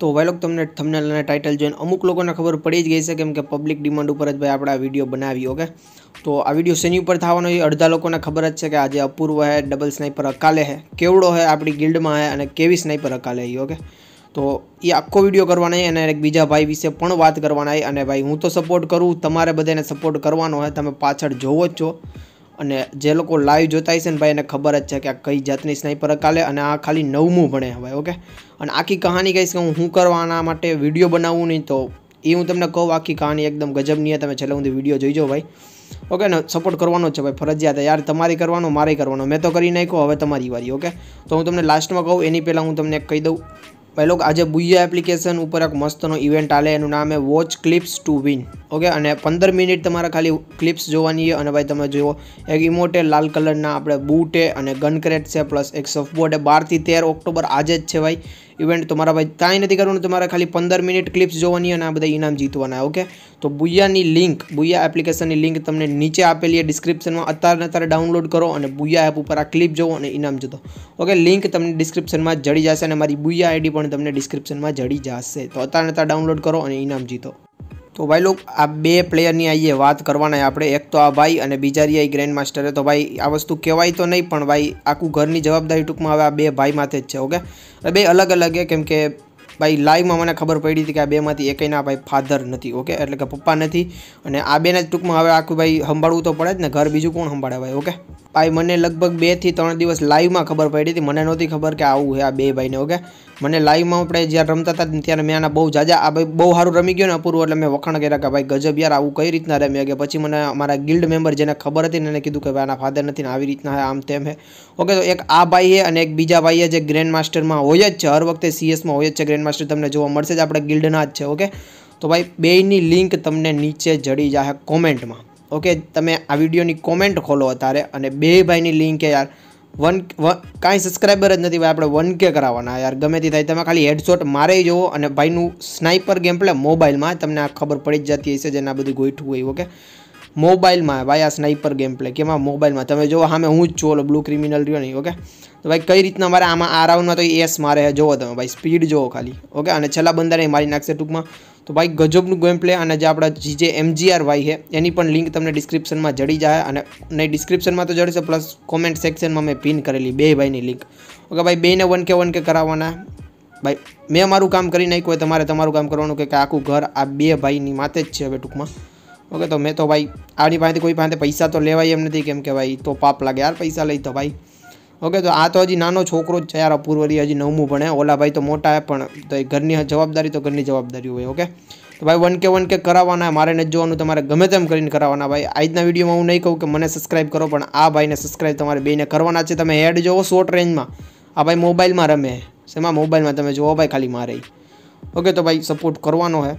તો ભાઈ લોકો તમને થંબનેલ અને ટાઇટલ જોઈને અમુક લોકોને ખબર પડી જ ગઈ છે કેમ કે પબ્લિક ડિમાન્ડ ઉપર જ ભાઈ આપણે આ વિડીયો બનાવી ઓકે તો આ વિડીયો શેની ઉપર થવાનો એ અડધા લોકોને ખબર જ છે કે આજે અપૂર્વ હે ડબલ સ્નાઈપર અકાલે હે કેવડો હે આપણી ગિલ્ડમાં હે અને કેવી સ્નાઈપર અકાલે હે ઓકે તો એ આખો વિડીયો કરવાના છે અને એક બીજા ભાઈ વિશે પણ વાત કરવાના છે અને ભાઈ હું તો સપોર્ટ કરું તમારે બધાને સપોર્ટ કરવાનો હોય તમે પાછળ જોવો જ છો અને જે લોકો લાઈવ જોતા હશે ને ભાઈ એને ખબર જ છે કે આ કઈ જાતની સ્નાઈપર કાલે અને આ ખાલી નવમું ભણે હવે ઓકે અને આખી કહાની કહીશ કે હું શું કરવાના માટે વિડીયો બનાવવું નહીં તો એ હું તમને કહું આખી કહાની એકદમ ગજબની તમે છેલ્લે સુધી વિડીયો જોઈજો ભાઈ ઓકે ને સપોર્ટ કરવાનો જ છે ભાઈ ફરજિયાત યાર તમારી કરવાનો મારે કરવાનો મેં તો કરી નાખ્યો હવે તમારી વારી ઓકે તો હું તમને લાસ્ટમાં કહું એની પહેલાં હું તમને કહી દઉં પહેલો આજે બુયા એપ્લિકેશન ઉપર એક મસ્તનો ઇવેન્ટ આલે એનું નામ watch clips to win okay અને પંદર મિનિટ તમારે ખાલી ક્લિપ્સ જોવાની છે અને ભાઈ તમે જુઓ એક ઇમોટે લાલ કલરના આપણે બૂટે અને ગનક્રેટ છે પ્લસ એક સફબોર્ડ બારથી તેર ઓક્ટોબર આજે જ છે ભાઈ ઇવેન્ટ તમારા ભાઈ કાંઈ નથી કરવાનું તમારે ખાલી પંદર મિનિટ ક્લિપ્સ જોવાની અને આ બધા ઇનામ જીતવાના ઓકે તો બુયાની લિંક બુયા એપ્લિકેશનની લિંક તમને નીચે આપેલી ડિસ્ક્રિપ્શનમાં અત્યારે અત્યારે ડાઉનલોડ કરો અને બુયા એપ ઉપર આ ક્લિપ જોવો અને ઇનામ જતો ઓકે લિંક તમને ડિસ્ક્રિપ્શનમાં જડી જશે અને મારી બુયા આઈડી પણ તમને ડિસ્ક્રિપ્શનમાં જડી જશે તો અત્યારે અત્યારે ડાઉનલોડ કરો અને ઇનામ જીતો તો ભાઈ લોક આ બે પ્લેયરની આઈએ વાત કરવાના આપણે એક તો આ ભાઈ અને બીજા રહ્યા ગ્રેન્ડ માસ્ટરે તો ભાઈ આ વસ્તુ કહેવાય તો નહીં પણ ભાઈ આખું ઘરની જવાબદારી ટૂંકમાં હવે આ બે ભાઈ જ છે ઓકે બે અલગ અલગ એ કેમ કે ભાઈ લાઈવમાં મને ખબર પડી હતી કે આ બેમાંથી એકેયના ભાઈ ફાધર નથી ઓકે એટલે કે પપ્પા નથી અને આ બેને જ ટૂંકમાં હવે આખું ભાઈ સંભાળવું તો પડે જ ને ઘર બીજું કોણ સંભાળે ભાઈ ઓકે ભાઈ મને લગભગ બેથી ત્રણ દિવસ લાઈવમાં ખબર પડી હતી મને નહોતી ખબર કે આવું છે આ બે ભાઈને ઓકે મને લાઈવમાં આપણે જ્યારે રમતા હતા ત્યારે મેં આના બહુ જાજા આ ભાઈ બહુ સારું રમી ગયો ને અપૂર્વ એટલે મેં વખાણ કર્યા કે ભાઈ ગજબ યાર આવું કઈ રીતના રમ્યા કે પછી મને અમારા ગિલ્ડ મેમ્બર જેને ખબર હતી ને એને કીધું કે ભાઈ આના ફાધર નથી ને આવી રીતના આમ તેમ હે ઓકે તો એક આ ભાઈ અને એક બીજા ભાઈએ જે ગ્રેન્ડ માસ્ટરમાં હોય જ છે હર વખતે સીએસમાં હોય જ છે ગ્રેન્ડ માસ્ટર તમને જોવા મળશે જ આપણે ગિલ્ડના જ છે ઓકે તો ભાઈ બેની લિંક તમને નીચે જડી જશે કોમેન્ટમાં ઓકે તમે આ વિડીયોની કોમેન્ટ ખોલો અત્યારે અને બે ભાઈની લિંક યાર વન કાંઈ સબસ્ક્રાઈબર જ નથી ભાઈ આપણે વન કે કરાવવાના યાર ગમે તે થાય તમે ખાલી હેડશોટ મારી જુઓ અને ભાઈનું સ્નાઈપર ગેમ પ્લે મોબાઈલમાં તમને આ ખબર પડી જ જતી હશે જેના બધું ગોઠવું હોય ઓકે મોબાઈલમાં ભાઈ આ સ્નાઈપર ગેમ પ્લે કેમાં મોબાઈલમાં તમે જુઓ સામે હું જ છું બ્લુ ક્રિમિનલ રહ્યો નહીં ઓકે તો ભાઈ કઈ રીતના મારે આમાં આ રાઉન્ડમાં તો એસ મારે જોવો તમે ભાઈ સ્પીડ જોવો ખાલી ઓકે અને છેલ્લા બંદાને મારી નાખશે ટૂંકમાં તો ભાઈ ગજબનું ગેમ પ્લે અને જે આપણા જે એમજીઆર વાય છે એની પણ લિંક તમને ડિસ્ક્રિપ્શનમાં જડી જાય અને નહીં ડિસ્ક્રિપ્શનમાં તો જડશે પ્લસ કોમેન્ટ સેક્શનમાં મેં પિન કરેલી બે ભાઈની લિંક ઓકે ભાઈ બેને વન કે વન કે કરાવવાના ભાઈ મેં મારું કામ કરી નાખ્યું હોય તમારે તમારું કામ કરવાનું કે આખું ઘર આ બે ભાઈની માથે જ છે હવે ટૂંકમાં ઓકે તો મેં તો ભાઈ આની પાસેથી કોઈ પાસે પૈસા તો લેવાય એમ નથી કેમ કે ભાઈ તો પાપ લાગે યાર પૈસા લઈ તો ભાઈ ઓકે તો આ તો હજી નાનો છોકરો જ છે યાર અપૂર્વલી હજી નવમું ભણે ઓલા ભાઈ તો મોટા પણ તો એ ઘરની જવાબદારી તો ઘરની જવાબદારી હોય ઓકે તો ભાઈ વન કે વન કે કરાવવાના મારે નથી જોવાનું તમારે ગમે તેમ કરીને કરાવવાના ભાઈ આજના વિડીયોમાં હું નહીં કહું કે મને સબસ્ક્રાઇબ કરો પણ આ ભાઈને સબસ્ક્રાઇબ તમારે બેને કરવાના છે તમે હેડ જોવો શોર્ટ રેન્જમાં આ ભાઈ મોબાઈલમાં રમે શેમાં મોબાઈલમાં તમે જોવો ભાઈ ખાલી મારે ઓકે તો ભાઈ સપોર્ટ કરવાનો હે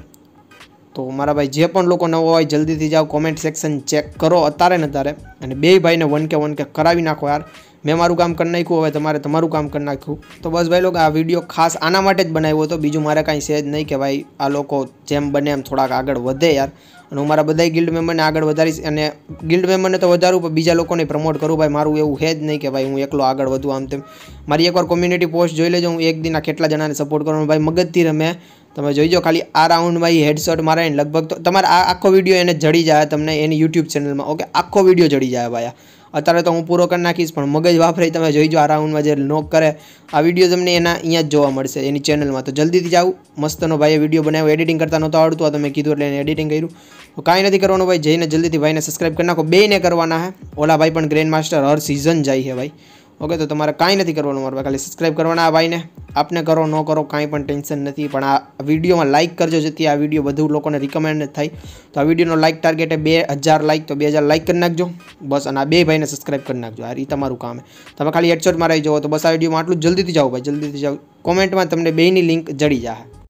તો મારા ભાઈ જે પણ લોકો નવો હોય જલ્દીથી જાઓ કોમેન્ટ સેક્શન ચેક કરો અત્યારે ને અત્યારે અને બે ભાઈને વન કે વન કે કરાવી નાખો યાર મેં મારું કામ કરી નાખ્યું હવે તમારે તમારું કામ કરી નાખ્યું તો બસ ભાઈ લોકો આ વિડીયો ખાસ આના માટે જ બનાવ્યો હતો બીજું મારે કાંઈ છે જ નહીં કે ભાઈ આ લોકો જેમ બને એમ થોડાક આગળ વધે યાર અને હું મારા બધા ગિલ્ડ મેમ્બરને આગળ વધારીશ અને ગિલ્ડ મેમ્બરને તો વધારું પણ બીજા લોકોને પ્રમોટ કરું ભાઈ મારું એવું હે જ નહીં કે ભાઈ હું એકલો આગળ વધું આમ તેમ મારી એકવાર કોમ્યુનિટી પોસ્ટ જોઈ લેજો હું એક દિના કેટલા જણાને સપોર્ટ કરવાનો ભાઈ મગજથી રમે તમે જોઈજો ખાલી આ રાઉન્ડમાં એ હેડશોટ મારે લગભગ તો તમારે આ આખો વિડીયો એને જડી જાય તમને એની યુટ્યુબ ચેનલમાં ઓકે આખો વિડીયો જડી જાય ભાઈ અત્યારે તો હું પૂરો કરી નાખીશ પણ મગજ વાપરી તમે જોઈજો આ રાઉન્ડમાં જે નોક કરે આ વિડીયો તમને એના અહીંયા જ જોવા મળશે એની ચેનલમાં તો જલ્દીથી જાઓ મસ્તનો ભાઈએ વિડીયો બનાવ્યો એડિટિંગ કરતા નહોતો આવડતું આ તમે કીધું એટલે એને એડિટિંગ કર્યું તો કાંઈ નથી કરવાનું ભાઈ જઈને જલ્દીથી ભાઈને સબસ્ક્રાઈબ કરી નાખો બેને કરવાના હે ઓલા ભાઈ પણ ગ્રેન્ડ માસ્ટર હર સિઝન જાય છે ભાઈ ઓકે તો તમારે કાંઈ નથી કરવાનું મારા ખાલી સબસ્ક્રાઈબ કરવાના આ ભાઈને આપને કરો ન કરો કાંઈ પણ ટેન્શન નથી પણ આ વિડીયોમાં લાઇક કરજો જેથી આ વિડીયો બધું લોકોને રિકમેન્ડ થાય તો આ વિડીયોનો લાઇક ટાર્ગેટ બે હજાર લાઇક તો બે હજાર લાઇક કરી નાખજો બસ અને આ બે ભાઈને સબસ્ક્રાઈબ કરી નાખજો આ રીતે તમારું કામ તમે ખાલી હેડશોટમાં રહી જાઓ તો બસ આ વિડીયોમાં આટલું જલ્દીથી જાઓ ભાઈ જલ્દીથી જાઓ કોમેન્ટમાં તમને બેની લિંક જડી જાય